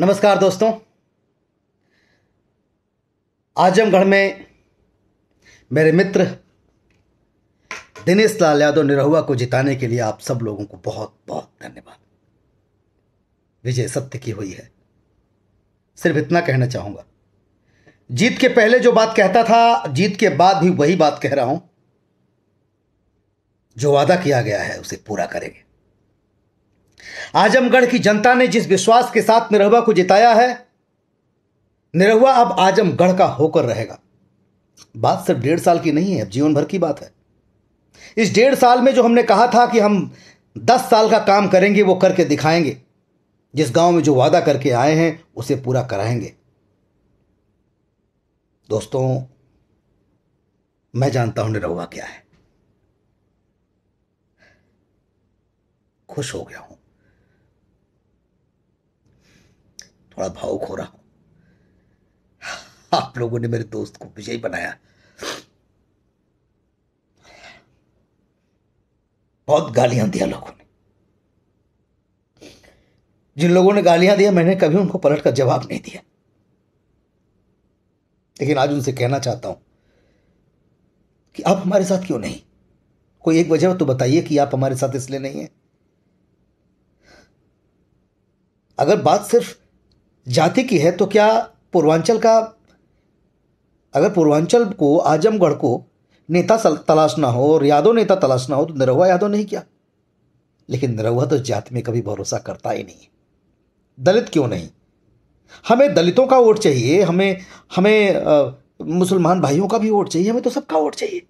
नमस्कार दोस्तों आजमगढ़ में मेरे मित्र दिनेश लाल यादव निरहुआ को जिताने के लिए आप सब लोगों को बहुत बहुत धन्यवाद विजय सत्य की हुई है सिर्फ इतना कहना चाहूंगा जीत के पहले जो बात कहता था जीत के बाद भी वही बात कह रहा हूं जो वादा किया गया है उसे पूरा करेंगे आजमगढ़ की जनता ने जिस विश्वास के साथ निरहुआ को जिताया है निरहुआ अब आजमगढ़ का होकर रहेगा बात सिर्फ डेढ़ साल की नहीं है अब जीवन भर की बात है इस डेढ़ साल में जो हमने कहा था कि हम दस साल का काम करेंगे वो करके दिखाएंगे जिस गांव में जो वादा करके आए हैं उसे पूरा कराएंगे दोस्तों मैं जानता हूं निरहुआ क्या है खुश हो गया हूं थोड़ा भावुक हो रहा हूं आप लोगों ने मेरे दोस्त को विजयी बनाया बहुत गालियां दिया लोगों ने जिन लोगों ने गालियां दिया मैंने कभी उनको पलट कर जवाब नहीं दिया लेकिन आज उनसे कहना चाहता हूं कि आप हमारे साथ क्यों नहीं कोई एक वजह तो बताइए कि आप हमारे साथ इसलिए नहीं है अगर बात सिर्फ जाति की है तो क्या पूर्वांचल का अगर पूर्वांचल को आजमगढ़ को नेता तलाशना हो और यादव नेता तलाशना हो तो निरहुआ यादव नहीं क्या लेकिन निरहुआ तो जाति में कभी भरोसा करता ही नहीं दलित क्यों नहीं हमें दलितों का वोट चाहिए हमें हमें मुसलमान भाइयों का भी वोट चाहिए हमें तो सबका वोट चाहिए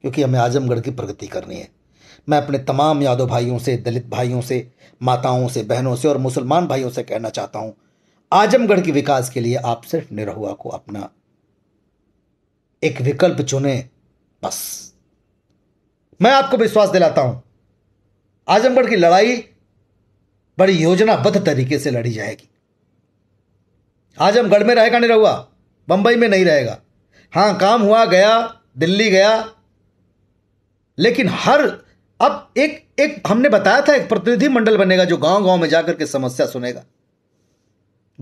क्योंकि हमें आजमगढ़ की प्रगति करनी है मैं अपने तमाम यादव भाइयों से दलित भाइयों से माताओं से बहनों से और मुसलमान भाइयों से कहना चाहता हूं आजमगढ़ के विकास के लिए आप सिर्फ निरहुआ को अपना एक विकल्प चुने बस मैं आपको विश्वास दिलाता हूं आजमगढ़ की लड़ाई बड़ी योजनाबद्ध तरीके से लड़ी जाएगी आजमगढ़ में रहेगा निरहुआ बंबई में नहीं रहेगा हां काम हुआ गया दिल्ली गया लेकिन हर अब एक एक हमने बताया था एक प्रतिनिधि मंडल बनेगा जो गांव गांव में जाकर के समस्या सुनेगा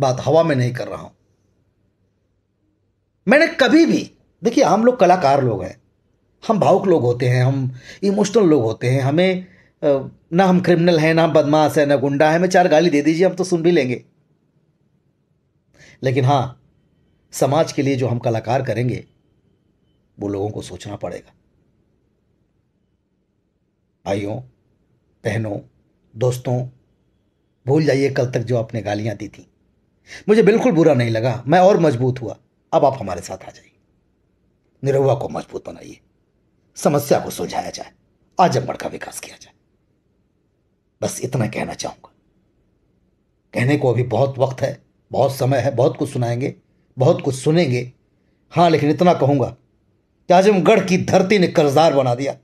बात हवा में नहीं कर रहा हूं मैंने कभी भी देखिए हम लोग कलाकार लोग हैं हम भावुक लोग होते हैं हम इमोशनल लोग होते हैं हमें ना हम क्रिमिनल हैं ना हम बदमाश है ना गुंडा है हमें चार गाली दे दीजिए हम तो सुन भी लेंगे लेकिन हाँ समाज के लिए जो हम कलाकार करेंगे वो लोगों को सोचना पड़ेगा भाइयों बहनों दोस्तों भूल जाइए कल तक जो आपने गालियां दी थी मुझे बिल्कुल बुरा नहीं लगा मैं और मजबूत हुआ अब आप हमारे साथ आ जाइए निरहुआ को मजबूत बनाइए समस्या को सुलझाया जाए आजमगढ़ का विकास किया जाए बस इतना कहना चाहूंगा कहने को अभी बहुत वक्त है बहुत समय है बहुत कुछ सुनाएंगे बहुत कुछ सुनेंगे हाँ लेकिन इतना कहूंगा कि आजमगढ़ की धरती ने कर्जदार बना दिया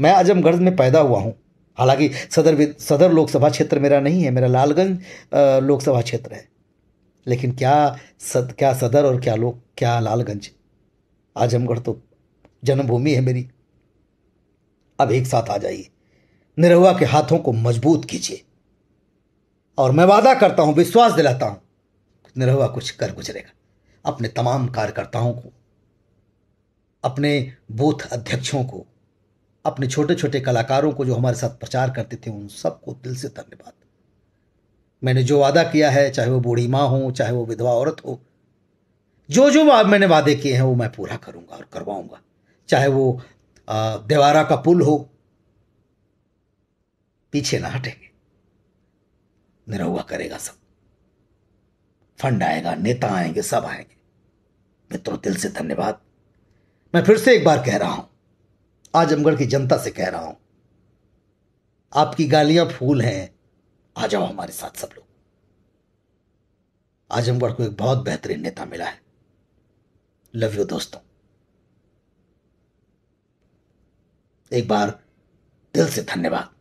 मैं आजमगढ़ में पैदा हुआ हूँ हालांकि सदर सदर लोकसभा क्षेत्र मेरा नहीं है मेरा लालगंज लोकसभा क्षेत्र है लेकिन क्या सद क्या सदर और क्या लोग क्या लालगंज आजमगढ़ तो जन्मभूमि है मेरी अब एक साथ आ जाइए निरहुआ के हाथों को मजबूत कीजिए और मैं वादा करता हूं विश्वास दिलाता हूं निरहुआ कुछ कर गुजरेगा अपने तमाम कार्यकर्ताओं को अपने बूथ अध्यक्षों को अपने छोटे छोटे कलाकारों को जो हमारे साथ प्रचार करते थे उन सबको दिल से धन्यवाद मैंने जो वादा किया है चाहे वो बूढ़ी माँ हो चाहे वो विधवा औरत हो जो जो मैंने वादे किए हैं वो मैं पूरा करूंगा और करवाऊंगा चाहे वो देवारा का पुल हो पीछे ना हटेंगे निरहुआ करेगा सब फंड आएगा नेता आएंगे सब आएंगे मित्रों दिल से धन्यवाद मैं फिर से एक बार कह रहा हूं आजमगढ़ की जनता से कह रहा हूं आपकी गालियां फूल हैं आ जाओ हमारे साथ सब लोग आजमगढ़ को एक बहुत बेहतरीन नेता मिला है लव यू दोस्तों एक बार दिल से धन्यवाद